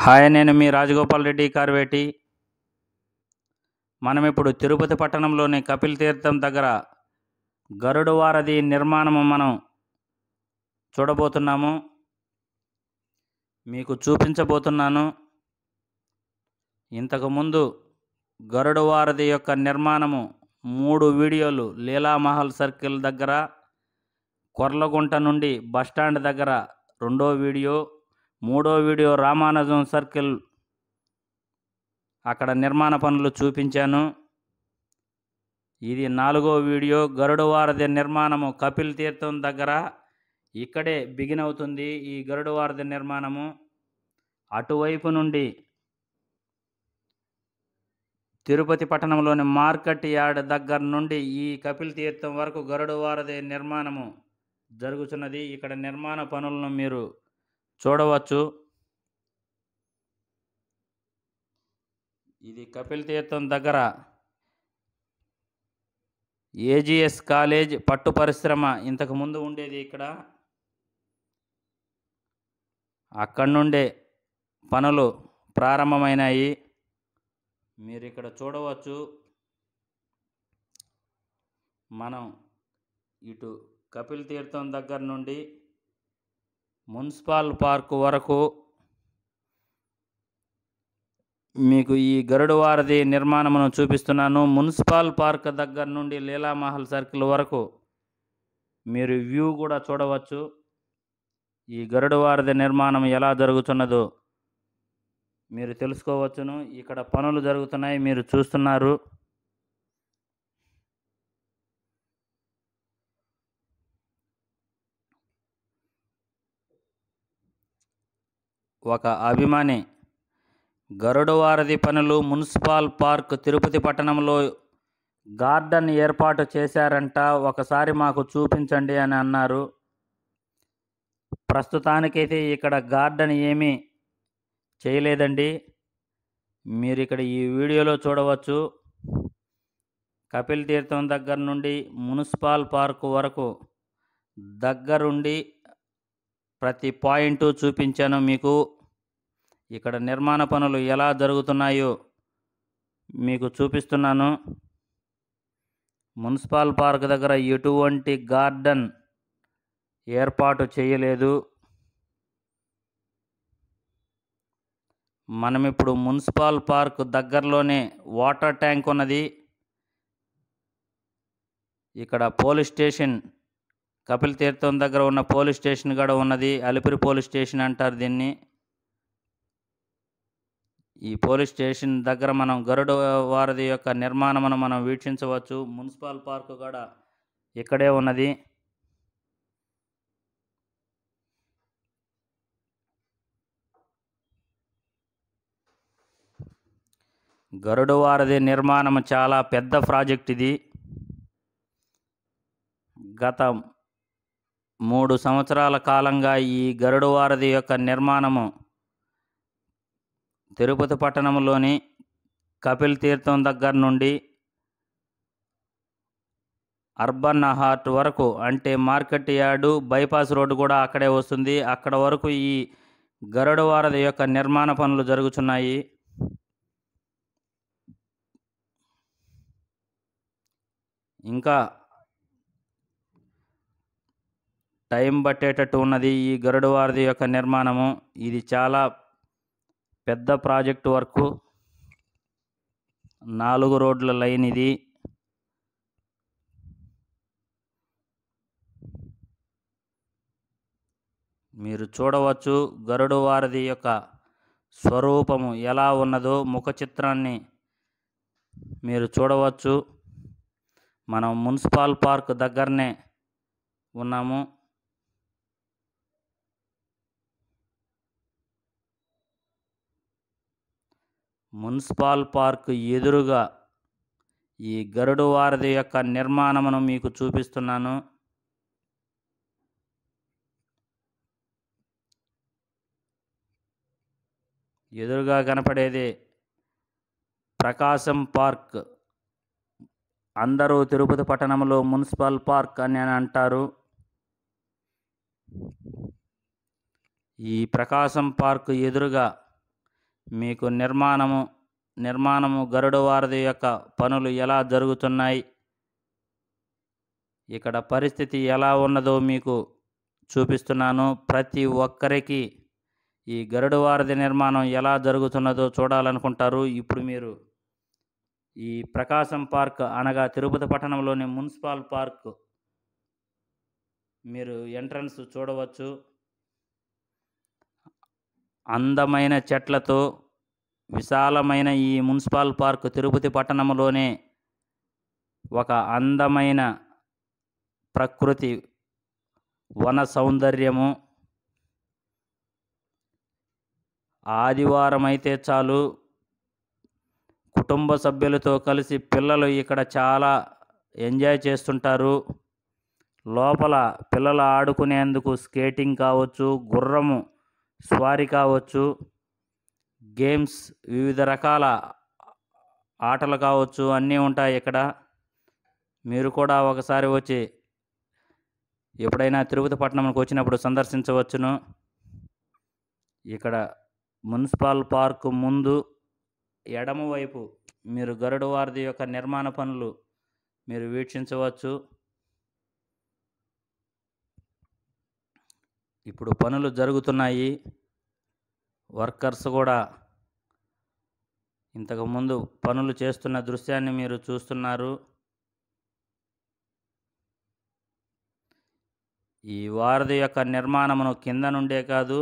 hi నేను మీ రాజగోపాల్ రెడ్డి కార్వేటి మనం ఇప్పుడు తిరుపతి పట్టణంలోని కపిల్ తీర్థం దగ్గర గరుడు వారధి నిర్మాణము మనం చూడబోతున్నాము మీకు చూపించబోతున్నాను ఇంతకుముందు గరుడు వారధి యొక్క నిర్మాణము మూడు వీడియోలు లీలామహల్ సర్కిల్ దగ్గర కొర్లగుంట నుండి బస్టాండ్ దగ్గర రెండో వీడియో మూడో వీడియో రామానుజం సర్కిల్ అక్కడ నిర్మాణ పనులు చూపించాను ఇది నాలుగో వీడియో గరుడవారధి నిర్మాణము కపిల్ తీర్థం దగ్గర ఇక్కడే బిగిన్ అవుతుంది ఈ గరుడవారధి నిర్మాణము అటువైపు నుండి తిరుపతి పట్టణంలోని మార్కెట్ యార్డ్ దగ్గర నుండి ఈ కపిల్ తీర్థం వరకు గరుడవారధి నిర్మాణము జరుగుతున్నది ఇక్కడ నిర్మాణ పనులను మీరు చూడవచ్చు ఇది కపిల్ తీర్థం దగ్గర ఏజిఎస్ కాలేజ్ పట్టు పరిశ్రమ ఇంతకు ముందు ఉండేది ఇక్కడ అక్కడి నుండే పనులు ప్రారంభమైనాయి మీరు ఇక్కడ చూడవచ్చు మనం ఇటు కపిల్ తీర్థం దగ్గర నుండి మున్సిపాల్ పార్క్ వరకు మీకు ఈ గరుడు వారధి నిర్మాణమును చూపిస్తున్నాను మున్సిపాల్ పార్క్ దగ్గర నుండి లీలామహల్ సర్కిల్ వరకు మీరు వ్యూ కూడా చూడవచ్చు ఈ గరుడు వారధి నిర్మాణం ఎలా జరుగుతున్నదో మీరు తెలుసుకోవచ్చును ఇక్కడ పనులు జరుగుతున్నాయి మీరు చూస్తున్నారు ఒక అభిమాని గరుడవారధి పనులు మున్సిపాల్ పార్క్ తిరుపతి పట్టణంలో గార్డెన్ ఏర్పాటు చేశారంట ఒకసారి మాకు చూపించండి అని అన్నారు ప్రస్తుతానికైతే ఇక్కడ గార్డెన్ ఏమీ చేయలేదండి మీరు ఇక్కడ ఈ వీడియోలో చూడవచ్చు కపిల్ తీర్థం దగ్గర నుండి మున్సిపాల్ పార్కు వరకు దగ్గరుండి ప్రతి పాయింటు చూపించాను మీకు ఇక్కడ నిర్మాణ పనులు ఎలా జరుగుతున్నాయో మీకు చూపిస్తున్నాను మున్సిపల్ పార్క్ దగ్గర ఎటువంటి గార్డెన్ ఏర్పాటు చేయలేదు మనం ఇప్పుడు మున్సిపల్ పార్క్ దగ్గరలోనే వాటర్ ట్యాంక్ ఉన్నది ఇక్కడ పోలీస్ స్టేషన్ కపిల్ తీర్థం దగ్గర ఉన్న పోలీస్ స్టేషన్ కూడా ఉన్నది అలిపిరి పోలీస్ స్టేషన్ అంటారు దీన్ని ఈ పోలీస్ స్టేషన్ దగ్గర మనం గరుడ వారధి యొక్క నిర్మాణమును మనం వీక్షించవచ్చు మున్సిపల్ పార్క్ కూడా ఇక్కడే ఉన్నది గరుడు వారధి నిర్మాణం చాలా పెద్ద ప్రాజెక్ట్ ఇది గతం మూడు సంవత్సరాల కాలంగా ఈ గరుడవారధి యొక్క నిర్మాణము తిరుపతి పట్టణంలోని కపిల్ తీర్థం దగ్గర నుండి అర్బన్ హార్ట్ వరకు అంటే మార్కెట్ యార్డు బైపాస్ రోడ్డు కూడా అక్కడే వస్తుంది అక్కడ వరకు ఈ గరుడవారధి యొక్క నిర్మాణ పనులు జరుగుతున్నాయి ఇంకా టైం పట్టేటట్టు ఉన్నది ఈ గరుడు వారధి యొక్క నిర్మాణము ఇది చాలా పెద్ద ప్రాజెక్టు వర్క్ నాలుగు రోడ్ల లైన్ ఇది మీరు చూడవచ్చు గరుడు వారధి యొక్క స్వరూపము ఎలా ఉన్నదో ముఖ చిత్రాన్ని మీరు చూడవచ్చు మనం మున్సిపల్ పార్క్ దగ్గరనే ఉన్నాము మున్సిపాల్ పార్క్ ఎదురుగా ఈ గరుడు వారధి యొక్క నిర్మాణమును మీకు చూపిస్తున్నాను ఎదురుగా కనపడేది ప్రకాశం పార్క్ అందరూ తిరుపతి పట్టణంలో మున్సిపల్ పార్క్ అని అంటారు ఈ ప్రకాశం పార్క్ ఎదురుగా మీకు నిర్మాణము నిర్మాణము గరుడ వారధి యొక్క పనులు ఎలా జరుగుతున్నాయి ఇక్కడ పరిస్థితి ఎలా ఉన్నదో మీకు చూపిస్తున్నాను ప్రతి ఒక్కరికి ఈ గరుడ వారధి నిర్మాణం ఎలా జరుగుతున్నదో చూడాలనుకుంటారు ఇప్పుడు మీరు ఈ ప్రకాశం పార్క్ అనగా తిరుపతి పట్టణంలోని మున్సిపల్ పార్క్ మీరు ఎంట్రన్స్ చూడవచ్చు అందమైన చెట్లతో విశాలమైన ఈ మున్సిపల్ పార్క్ తిరుపతి పట్టణంలోనే ఒక అందమైన ప్రకృతి వన సౌందర్యము ఆదివారం అయితే చాలు కుటుంబ సభ్యులతో కలిసి పిల్లలు ఇక్కడ చాలా ఎంజాయ్ చేస్తుంటారు లోపల పిల్లలు ఆడుకునేందుకు స్కేటింగ్ కావచ్చు గుర్రము స్వారీ కావచ్చు గేమ్స్ వివిధ రకాల ఆటలు కావచ్చు అన్నీ ఉంటాయి ఇక్కడ మీరు కూడా ఒకసారి వచ్చి ఎప్పుడైనా తిరుపతి పట్టణంకి వచ్చినప్పుడు సందర్శించవచ్చును ఇక్కడ మున్సిపల్ పార్కు ముందు ఎడమవైపు మీరు గరుడు వారిది యొక్క నిర్మాణ పనులు మీరు వీక్షించవచ్చు ఇప్పుడు పనులు జరుగుతున్నాయి వర్కర్స్ కూడా ఇంతకుముందు పనులు చేస్తున్న దృశ్యాన్ని మీరు చూస్తున్నారు ఈ వారధి యొక్క నిర్మాణమును కింద నుండే కాదు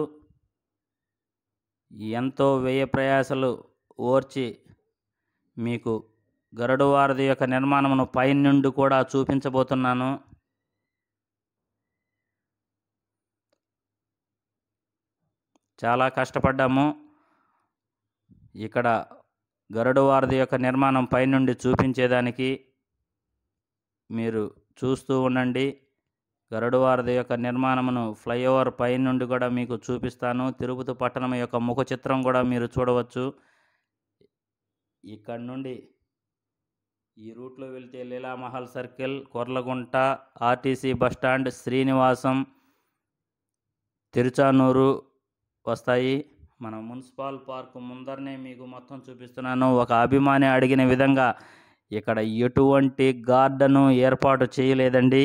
ఎంతో వ్యయ ప్రయాసలు ఓర్చి మీకు గరుడు వారధి యొక్క నిర్మాణమును పైనుండి కూడా చూపించబోతున్నాను చాలా కష్టపడ్డాము ఇక్కడ గరుడు వారధి యొక్క నిర్మాణం పైనుండి చూపించేదానికి మీరు చూస్తూ ఉండండి గరుడు వారధి యొక్క నిర్మాణమును ఫ్లైఓవర్ పైనుండి కూడా మీకు చూపిస్తాను తిరుపతి పట్టణం యొక్క ముఖ చిత్రం కూడా మీరు చూడవచ్చు ఇక్కడ నుండి ఈ రూట్లో వెళ్తే Leelamahal circle Korlagunta RTC bus stand Srinivasam Tiruchanur వస్తాయి మన మున్సిపల్ పార్క్ ముందరనే మీకు మొత్తం చూపిస్తున్నాను ఒక అభిమాని అడిగిన విధంగా ఇక్కడ ఎటువంటి గార్డెను ఏర్పాటు చేయలేదండి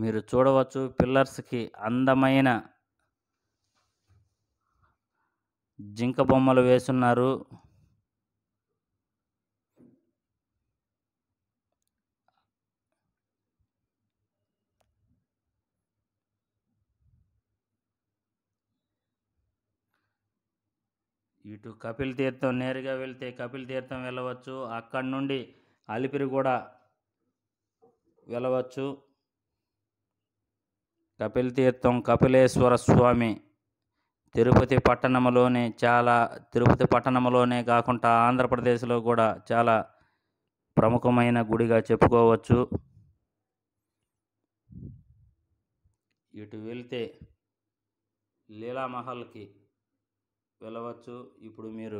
మీరు చూడవచ్చు పిల్లర్స్కి అందమైన జింక బొమ్మలు వేస్తున్నారు ఇటు కపిల్ తీర్థం నేరుగా వెళ్తే కపిల్ తీర్థం వెళ్ళవచ్చు అక్కడి నుండి అలిపిరి కూడా వెళ్ళవచ్చు కపిల్ తీర్థం కపిలేశ్వర స్వామి తిరుపతి పట్టణంలోనే చాలా తిరుపతి పట్టణంలోనే కాకుండా ఆంధ్రప్రదేశ్లో కూడా చాలా ప్రముఖమైన గుడిగా చెప్పుకోవచ్చు ఇటు వెళ్తే లీలామహల్కి వెళ్ళవచ్చు ఇప్పుడు మీరు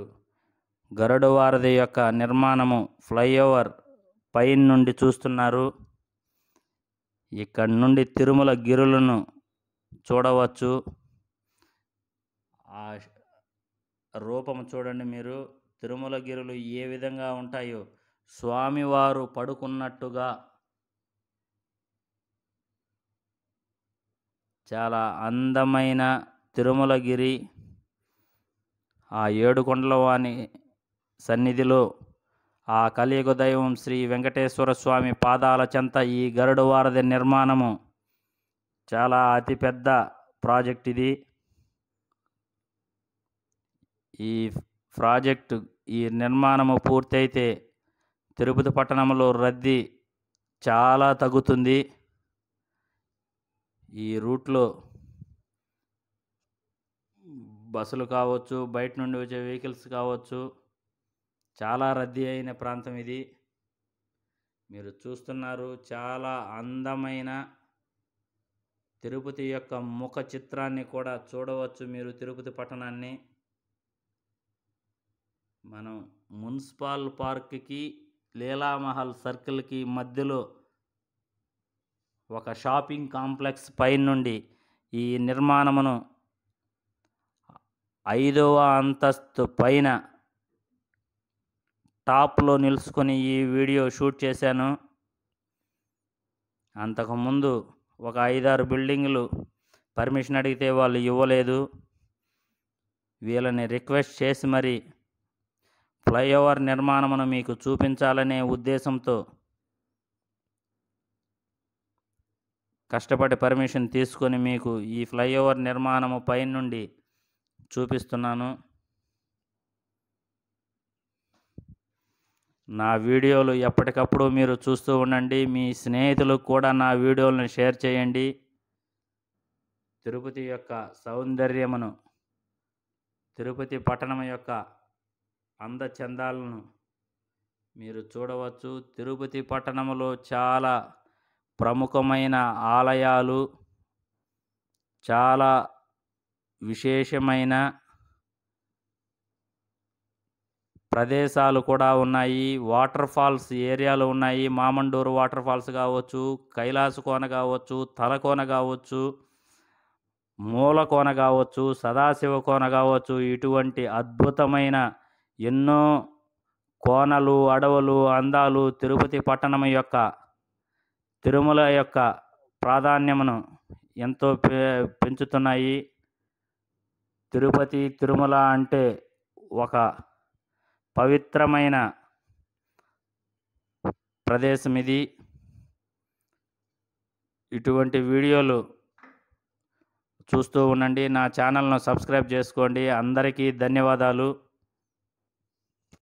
గరుడు వారధి యొక్క నిర్మాణము ఫ్లైఓవర్ పైన నుండి చూస్తున్నారు ఇక్కడ నుండి తిరుమల గిరులను చూడవచ్చు ఆ రూపము చూడండి మీరు తిరుమల గిరులు ఏ విధంగా ఉంటాయో స్వామివారు పడుకున్నట్టుగా చాలా అందమైన తిరుమలగిరి ఆ ఏడుకొండలవాని సన్నిధిలో ఆ కలియుగ దైవం శ్రీ వెంకటేశ్వర స్వామి పాదాల చెంత ఈ గరుడు వారధి నిర్మాణము చాలా అతిపెద్ద ప్రాజెక్ట్ ఇది ఈ ప్రాజెక్టు ఈ నిర్మాణము పూర్తయితే తిరుపతి పట్టణంలో రద్దీ చాలా తగ్గుతుంది ఈ రూట్లో బస్సులు కావచ్చు బయట నుండి వచ్చే వెహికల్స్ కావచ్చు చాలా రద్దీ అయిన ప్రాంతం ఇది మీరు చూస్తున్నారు చాలా అందమైన తిరుపతి యొక్క ముఖ చిత్రాన్ని కూడా చూడవచ్చు మీరు తిరుపతి పట్టణాన్ని మనం మున్సిపాల్ పార్క్కి లీలామహల్ సర్కిల్కి మధ్యలో ఒక షాపింగ్ కాంప్లెక్స్ పైనుండి ఈ నిర్మాణమును ఐదవ అంతస్తు పైన టాప్లో నిలుచుకొని ఈ వీడియో షూట్ చేశాను అంతకుముందు ఒక ఐదారు బిల్డింగులు పర్మిషన్ అడిగితే వాళ్ళు ఇవ్వలేదు వీళ్ళని రిక్వెస్ట్ చేసి మరి ఫ్లైఓవర్ నిర్మాణమును మీకు చూపించాలనే ఉద్దేశంతో కష్టపడి పర్మిషన్ తీసుకొని మీకు ఈ ఫ్లైఓవర్ నిర్మాణము పై నుండి చూపిస్తున్నాను నా వీడియోలు ఎప్పటికప్పుడు మీరు చూస్తూ ఉండండి మీ స్నేహితులకు కూడా నా వీడియోలను షేర్ చేయండి తిరుపతి యొక్క సౌందర్యమును తిరుపతి పట్టణం యొక్క అందచందాలను మీరు చూడవచ్చు తిరుపతి పట్టణంలో చాలా ప్రముఖమైన ఆలయాలు చాలా విశేషమైన ప్రదేశాలు కూడా ఉన్నాయి వాటర్ ఫాల్స్ ఏరియాలు ఉన్నాయి మామండూరు వాటర్ ఫాల్స్ కావచ్చు కైలాసకోన కావచ్చు తలకోన కావచ్చు మూలకోన కావచ్చు సదాశివకోన కావచ్చు ఇటువంటి అద్భుతమైన ఎన్నో కోనలు అడవులు అందాలు తిరుపతి పట్టణం యొక్క తిరుమల యొక్క ప్రాధాన్యమును ఎంతో పెంచుతున్నాయి తిరుపతి తిరుమల అంటే ఒక పవిత్రమైన ప్రదేశం ఇది ఇటువంటి వీడియోలు చూస్తూ ఉండండి నా ఛానల్ను సబ్స్క్రైబ్ చేసుకోండి అందరికీ ధన్యవాదాలు